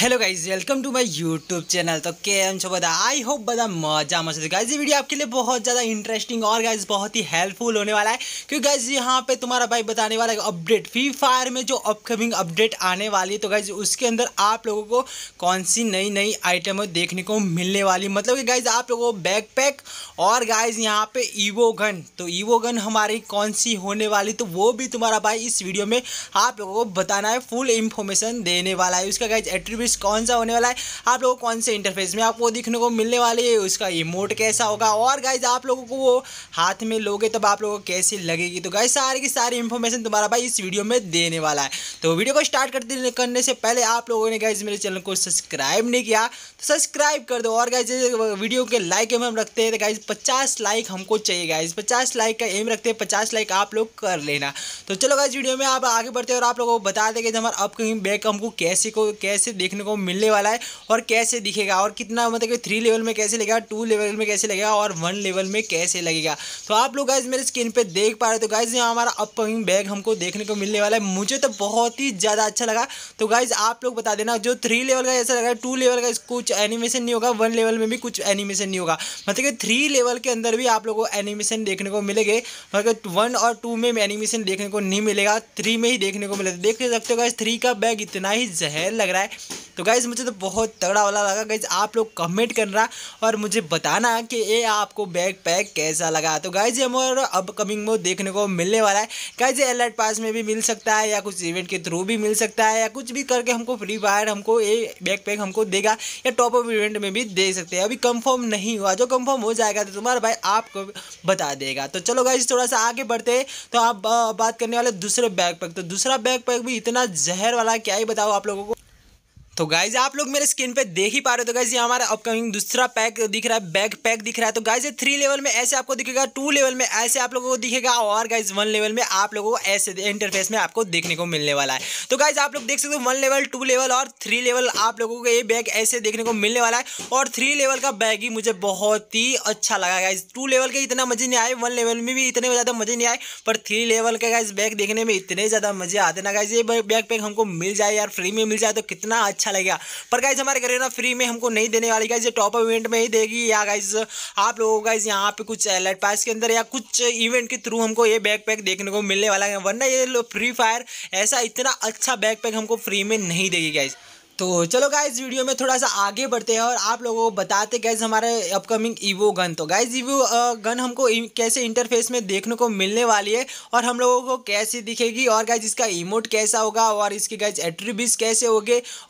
hello guys welcome to my YouTube channel तो एम छो बदा आई होप बदा मजा से गाइज ये वीडियो आपके लिए बहुत ज़्यादा इंटरेस्टिंग और गाइज बहुत ही हेल्पफुल होने वाला है क्योंकि गाइज यहाँ पे तुम्हारा भाई बताने वाला है अपडेट फ्री फायर में जो अपकमिंग अपडेट आने वाली है तो गाइज उसके अंदर आप लोगों को कौन सी नई नई आइटम देखने को मिलने वाली मतलब कि गाइज आप लोगों को पैक और गाइज यहाँ पे ईवो गन तो ईवो गन हमारी कौन सी होने वाली तो वो भी तुम्हारा भाई इस वीडियो में आप लोगों को बताना है फुल इन्फॉर्मेशन देने वाला है उसका गाइज एट्रीब्यूट इंटरफेस कौन सा होने वाला है आप लोगों को कौन से इंटरफेस में आपको देखने को मिलने वाली है उसका इमोट कैसा होगा और गाइज आप लोगों को वो हाथ में लोगे तब आप लोगों को कैसी लगेगी तो गाइज सारी की सारी इन्फॉर्मेशन तुम्हारा भाई इस वीडियो में देने वाला है तो वीडियो को स्टार्ट करते करने से पहले आप लोगों ने गाइज मेरे चैनल को सब्सक्राइब नहीं किया तो सब्सक्राइब कर दो और गाइज वीडियो के लाइक एम हम रखते हैं तो गाइज पचास लाइक हमको चाहिए गाइज पचास लाइक का एम रखते हैं पचास लाइक आप लोग कर लेना तो चलो गाइज वीडियो में आप आगे बढ़ते हैं और आप लोगों को बता दें कि हमारा अपकमिंग बैक हमको कैसे को कैसे देखने देखने को मिलने वाला है और कैसे दिखेगा और कितना मतलब कि थ्री लेवल में कैसे लगेगा टू लेवल में कैसे लगेगा और वन लेवल में कैसे लगेगा तो आप लोग गाइज मेरे स्क्रीन पर देख पा रहे हो तो गाइज यहाँ हमारा अपकमिंग बैग हमको देखने को मिलने वाला है मुझे तो बहुत ही ज़्यादा अच्छा लगा तो गाइज आप लोग बता देना जो थ्री लेवल का ऐसा लगा टू लेवल का कुछ एनिमेशन नहीं होगा वन लेवल में भी कुछ एनिमेशन नहीं होगा मतलब कि थ्री लेवल के अंदर भी आप लोगों को एनिमेशन देखने को मिलेंगे मतलब वन और टू में एनिमेशन देखने को नहीं मिलेगा थ्री में ही देखने को मिलेगा देख सकते हो गाइज थ्री का बैग इतना ही जहर लग रहा है तो गाइज़ मुझे तो बहुत तगड़ा वाला लगा गाइज़ आप लोग कमेंट करना और मुझे बताना कि ये आपको बैग पैक कैसा लगा तो गाइज़ ये हमारा अपकमिंग में देखने को मिलने वाला है गाइज ये अलर्ट पास में भी मिल सकता है या कुछ इवेंट के थ्रू भी मिल सकता है या कुछ भी करके हमको फ्री फायर हमको ये बैग पैक हमको देगा या टॉप अप इवेंट में भी दे सकते हैं अभी कंफर्म नहीं हुआ जो कंफर्म हो जाएगा तो तुम्हारा भाई आपको बता देगा तो चलो गाइज थोड़ा सा आगे बढ़ते तो आप बात करने वाले दूसरे बैग पैक तो दूसरा बैग पैक भी इतना जहर वाला क्या ही बताओ आप लोगों को तो गाइज आप लोग मेरे स्क्रीन पे देख ही पा रहे हो तो गाइज ये हमारा अपकमिंग दूसरा पैक दिख रहा है बैक पैक दिख रहा है तो गाइज ये थ्री लेवल में ऐसे आपको दिखेगा टू लेवल में ऐसे आप लोगों को दिखेगा और गाइज वन लेवल में आप लोगों को ऐसे इंटरफेस में आपको देखने को मिलने वाला है तो गाइज आप लोग देख सकते हो वन लेवल टू लेवल और थ्री लेवल आप लोगों को ये बैग ऐसे देखने को मिलने वाला है और थ्री लेवल का बैग ही मुझे बहुत ही अच्छा लगा गाइज टू लेवल के इतना मजे नहीं आए वन लेवल में भी इतने ज़्यादा मजे नहीं आए पर थ्री लेवल का गाइज बैग देखने में इतने ज़्यादा मजे आते ना गाइज ये बैग पैक हमको मिल जाए यार फ्री में मिल जाए तो कितना अच्छा अच्छा लगेगा पर गाइज हमारे घर ना फ्री में हमको नहीं देने वाली गाइज ये टॉप इवेंट में ही देगी या गाइज आप लोगों गाइज यहाँ पे कुछ एलर्ट पास के अंदर या कुछ इवेंट के थ्रू हमको ये बैक पैक देखने को मिलने वाला है वरना ये फ्री फायर ऐसा इतना अच्छा बैक पैक हमको फ्री में नहीं देगी गाइज तो चलो गाइज वीडियो में थोड़ा सा आगे बढ़ते हैं और आप लोगों को बताते गाइज हमारे अपकमिंग ईवो गन तो गाइज ईवो गन हमको कैसे इंटरफेस में देखने को मिलने वाली है और हम लोगों को कैसे दिखेगी और गाइज इसका इमोट कैसा होगा और इसके गाइज एट्रीब्यूट कैसे हो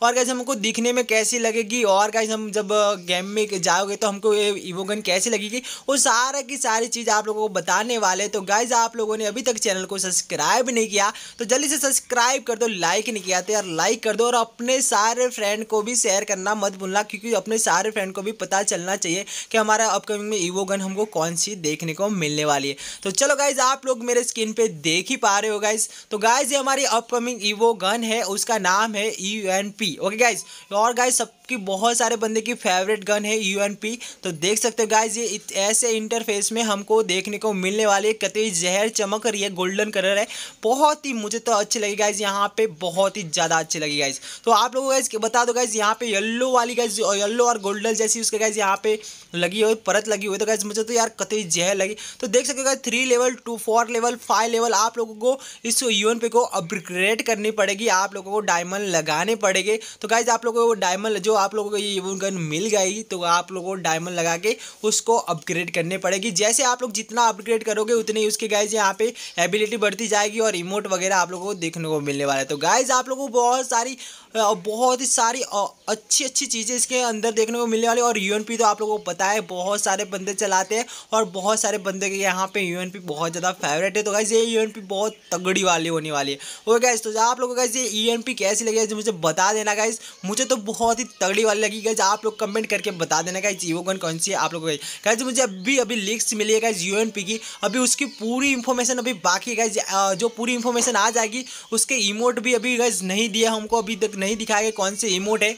और गाइज हमको दिखने में कैसी लगेगी और गाइज हम जब गेम uh, में जाओगे तो हमको ये ईवो गन कैसे लगेगी वो सारा की सारी चीज़ आप लोगों को बताने वाले तो गाइज आप लोगों ने अभी तक चैनल को सब्सक्राइब नहीं किया तो जल्दी से सब्सक्राइब कर दो लाइक नहीं किया तो यार लाइक कर दो और अपने सारे सारे फ्रेंड को भी शेयर करना मत भूलना क्योंकि अपने सारे फ्रेंड को भी पता चलना चाहिए कि हमारा अपकमिंग में ईवो गन हमको कौन सी देखने को मिलने वाली है तो चलो गाइज आप लोग मेरे स्क्रीन पर देख ही पा रहे हो गाइज तो गाइज ये हमारी अपकमिंग ईवो गन है उसका नाम है E N P okay guys और गाइज सबकी बहुत सारे बंदे की फेवरेट गन है यू एन पी तो देख सकते हो गाइज ये ऐसे इंटरफेस में हमको देखने को मिलने वाली है कतई जहर चमक रही है गोल्डन कलर है बहुत ही मुझे तो अच्छी लगी गाइज यहाँ पे बहुत ही ज़्यादा अच्छी लगी गाइज तो आप लोगों गाइज इसके बता दो गाइज यहाँ पे येल्लो वाली गाइज येल्लो और गोल्डन जैसी उसके गाइज यहाँ पे लगी हुई परत लगी हुई तो गाइज मुझे तो यार कतई जहर लगी तो देख सकते हो guys three level to four level five level आप लोगों को इस यून पे को अपग्रेड करनी पड़ेगी आप लोगों को डायमंड लगाने पड़ेगे तो गाइज आप लोगों को डायमंड जो आप लोगों को ये यून गन मिल गई तो आप लोगों को डायमंड लगा के उसको अपग्रेड करने पड़ेगी जैसे आप लोग जितना अपग्रेड करोगे उतनी उसके गाइज यहाँ पे एबिलिटी बढ़ती जाएगी और रिमोट वगैरह आप लोगों को देखने को मिलने वाला है तो गाइज आप लोगों को बहुत सारी बहुत बहुत ही सारी अच्छी अच्छी चीज़ें इसके अंदर देखने को मिलने वाली और यूएनपी तो आप लोगों को पता है बहुत सारे बंदे चलाते हैं और बहुत सारे बंदे के यहाँ पे यूएनपी बहुत ज़्यादा फेवरेट है तो गाइज़ ये यू बहुत तगड़ी वाली होने वाली है ओके गाइज़ तो आप लोगों का ये यू कैसी लगी जो मुझे बता देना गाइज़ मुझे तो बहुत ही तगड़ी वाली लगी गाइज आप लोग कमेंट करके बता देना गाइज ईवो गन कौन सी है आप लोगों को गाइज मुझे अभी अभी लिक्स मिली है गाइज यू की अभी उसकी पूरी इन्फॉर्मेशन अभी बाकी गाइज जो पूरी इन्फॉर्मेशन आ जाएगी उसके इमोट भी अभी गाइज नहीं दिया हमको अभी तक नहीं दिखाया कौन से इमोट है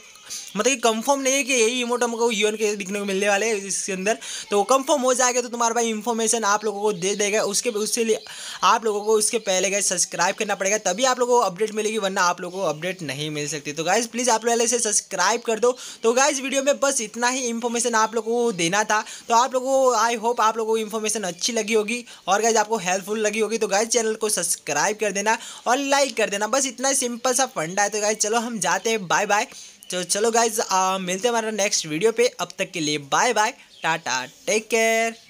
मतलब कि कंफर्म नहीं है कि यही इमोट हमको यूएन के दिखने को मिलने वाले हैं इसके अंदर तो कंफर्म हो जाएगा तो तुम्हारा भाई इन्फॉर्मेशन आप लोगों को दे देगा उसके उसके लिए आप लोगों को उसके पहले गए सब्सक्राइब करना पड़ेगा तभी आप लोगों को अपडेट मिलेगी वरना आप लोगों को अपडेट नहीं मिल सकती तो गाइज़ प्लीज़ आप लोग से सब्सक्राइब कर दो तो गाइज़ वीडियो में बस इतना ही इन्फॉर्मेशन आप लोगों को देना था तो आप लोगों को आई होप आप लोगों को इन्फॉर्मेशन अच्छी लगी होगी और गाइज आपको हेल्पफुल लगी होगी तो गाइज चैनल को सब्सक्राइब कर देना और लाइक कर देना बस इतना सिंपल सा फंडा है तो गाइज चलो हम जाते हैं बाय बाय तो चलो गाइज मिलते हैं हमारा नेक्स्ट वीडियो पे अब तक के लिए बाय बाय टाटा टेक केयर